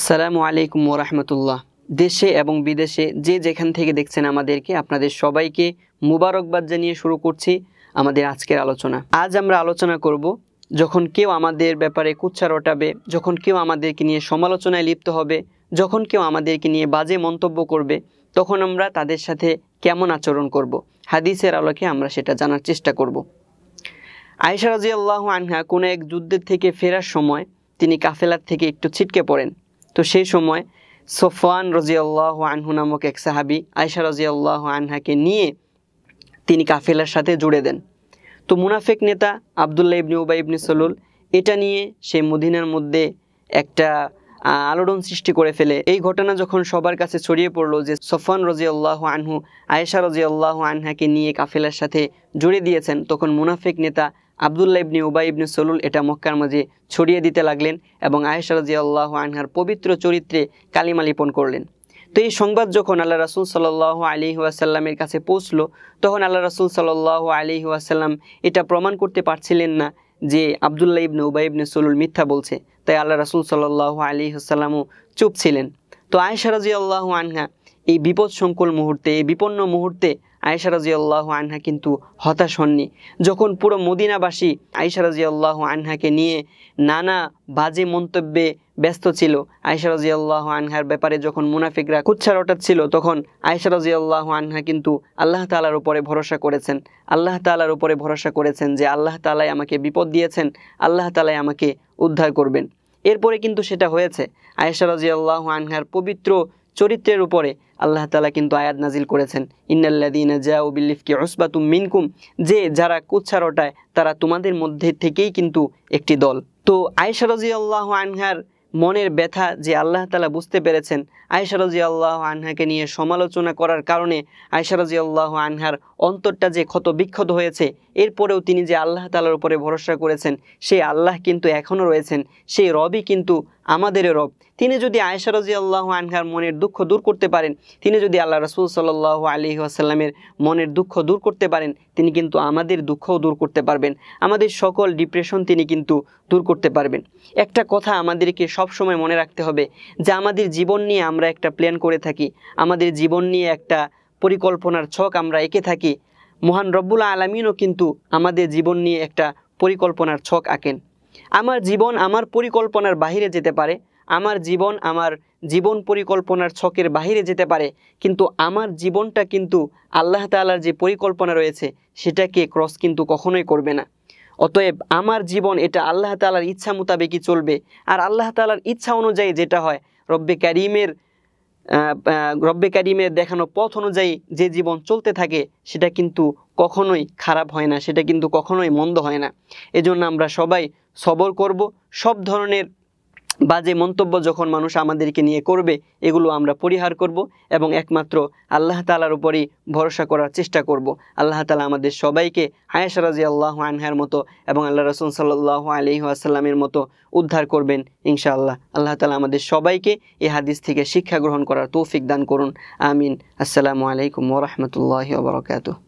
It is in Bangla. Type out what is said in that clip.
আসসালামু আলাইকুম ওরহমতুল্লাহ দেশে এবং বিদেশে যে যেখান থেকে দেখছেন আমাদেরকে আপনাদের সবাইকে মুবারকবাদ জানিয়ে শুরু করছি আমাদের আজকের আলোচনা আজ আমরা আলোচনা করব যখন কেউ আমাদের ব্যাপারে কুচ্ছা রটাবে যখন কেউ আমাদেরকে নিয়ে সমালোচনায় লিপ্ত হবে যখন কেউ আমাদেরকে নিয়ে বাজে মন্তব্য করবে তখন আমরা তাদের সাথে কেমন আচরণ করব। হাদিসের আলোকে আমরা সেটা জানার চেষ্টা করব। আয়সা রাজিয়াল্লাহ আনহা কোনো এক যুদ্ধের থেকে ফেরার সময় তিনি কাফেলার থেকে একটু ছিটকে পড়েন তো সেই সময় সোফান রজিয়াল্লাহ আনহু নামক এক সাহাবি আয়সা রজিয়াল্লাহ আনহাকে নিয়ে তিনি কাফেলার সাথে জুড়ে দেন তো মুনাফেক নেতা আবদুল্লাহ ইবনি উবাই ইবনি সলুল এটা নিয়ে সেই মদিনার মধ্যে একটা আলোড়ন সৃষ্টি করে ফেলে এই ঘটনা যখন সবার কাছে ছড়িয়ে পড়লো যে সফান রজিয়াল্লাহ আনহু আয়েশা রজিয়াল্লাহ আনহাকে নিয়ে কাফেলার সাথে জুড়ে দিয়েছেন তখন মুনাফেক নেতা আবদুল্লাহ ইবনি উবাই ইবনু সলুল এটা মক্কার মাঝে ছড়িয়ে দিতে লাগলেন এবং আয়েশা রাজিয়াল্লাহ আনহার পবিত্র চরিত্রে কালিমা লিপন করলেন তো এই সংবাদ যখন আল্লাহ রাসুল সাল্লাহ আলী ওয়াসাল্লামের কাছে পৌঁছলো তখন আল্লাহ রাসুল সাল্লাহ আলী ওয়াসাল্লাম এটা প্রমাণ করতে পারছিলেন না যে আবদুল্লাহ ইবনে উবাই ইবনে সলুল মিথ্যা বলছে তাই আল্লাহ রাসুল সাল্লাহ আলী হাসাল্লামও চুপ ছিলেন তো আয়েশা রাজি আল্লাহ আনহা এই বিপদ সংকুল মুহূর্তে এই বিপন্ন মুহূর্তে আয়সা রাজিয়াল্লাহ আনহা কিন্তু হতাশ হননি যখন পুরো মদিনাবাসী আয়সা রাজিয়াল্লাহ আনহাকে নিয়ে নানা বাজে মন্তব্যে ব্যস্ত ছিল আয়সা রাজিয়াল্লাহ আনহার ব্যাপারে যখন মুনাফিকরা কুচ্ছা ছিল তখন আয়সা রাজিয়াল্লাহ আনহা কিন্তু আল্লাহ তালার উপরে ভরসা করেছেন আল্লাহ তালার উপরে ভরসা করেছেন যে আল্লাহ তালাই আমাকে বিপদ দিয়েছেন আল্লাহ তালাই আমাকে উদ্ধার করবেন এরপরে কিন্তু সেটা হয়েছে আয়েশা রাজি আল্লাহ আনহার পবিত্র চরিত্রের উপরে আল্লাহ তালা কিন্তু আয়াত নাজিল করেছেন ইন্নাল্লাদিনা জাউ বিল্লিফকে ওসবাতুম মিনকুম যে যারা রটায় তারা তোমাদের মধ্যে থেকেই কিন্তু একটি দল তো আয়েশা রাজি আল্লাহ আনহার মনের ব্যথা যে আল্লাহ তালা বুঝতে পেরেছেন আয়সারজি আল্লাহ আনহাকে নিয়ে সমালোচনা করার কারণে আয়সারজি আল্লাহ আনহার অন্তরটা যে ক্ষত বিক্ষত হয়েছে এরপরেও তিনি যে আল্লাহ তালার উপরে ভরসা করেছেন সেই আল্লাহ কিন্তু এখনও রয়েছেন সেই রবই কিন্তু আমাদেরও রব তিনি যদি আয়সারজি আল্লাহ আনহার মনের দুঃখ দূর করতে পারেন তিনি যদি আল্লাহ রসুল সাল্লাহ আলি আসাল্লামের মনের দুঃখ দূর করতে পারেন তিনি কিন্তু আমাদের দুঃখও দূর করতে পারবেন আমাদের সকল ডিপ্রেশন তিনি কিন্তু দূর করতে পারবেন একটা কথা আমাদেরকে সব সব সময় মনে রাখতে হবে যে আমাদের জীবন নিয়ে আমরা একটা প্ল্যান করে থাকি আমাদের জীবন নিয়ে একটা পরিকল্পনার ছক আমরা এঁকে থাকি মহান রব্বুল আলমিনও কিন্তু আমাদের জীবন নিয়ে একটা পরিকল্পনার ছক আঁকেন আমার জীবন আমার পরিকল্পনার বাহিরে যেতে পারে আমার জীবন আমার জীবন পরিকল্পনার ছকের বাহিরে যেতে পারে কিন্তু আমার জীবনটা কিন্তু আল্লাহ তালার যে পরিকল্পনা রয়েছে সেটাকে ক্রস কিন্তু কখনোই করবে না অতএব আমার জীবন এটা আল্লাহ তালার ইচ্ছা মোতাবেকই চলবে আর আল্লাহ তালার ইচ্ছা অনুযায়ী যেটা হয় রব্বে কারিমের রব্বে ক্যারিমের দেখানো পথ অনুযায়ী যে জীবন চলতে থাকে সেটা কিন্তু কখনোই খারাপ হয় না সেটা কিন্তু কখনোই মন্দ হয় না এজন্য আমরা সবাই সবর করব সব ধরনের বাজে মন্তব্য যখন মানুষ আমাদেরকে নিয়ে করবে এগুলো আমরা পরিহার করব এবং একমাত্র আল্লাহ তালার উপরই ভরসা করার চেষ্টা করব আল্লাহ তালা আমাদের সবাইকে আয়েশা রাজি আল্লাহ আনহার মতো এবং আল্লাহ রসুল সাল্লাহ আলহি আসাল্লামের মতো উদ্ধার করবেন ইনশাআল্লাহ আল্লাহ তালা আমাদের সবাইকে এ হাদিস থেকে শিক্ষা গ্রহণ করার তৌফিক দান করুন আমিন আসসালামু আলাইকুম ওরহমতুল্লাহ বরকাত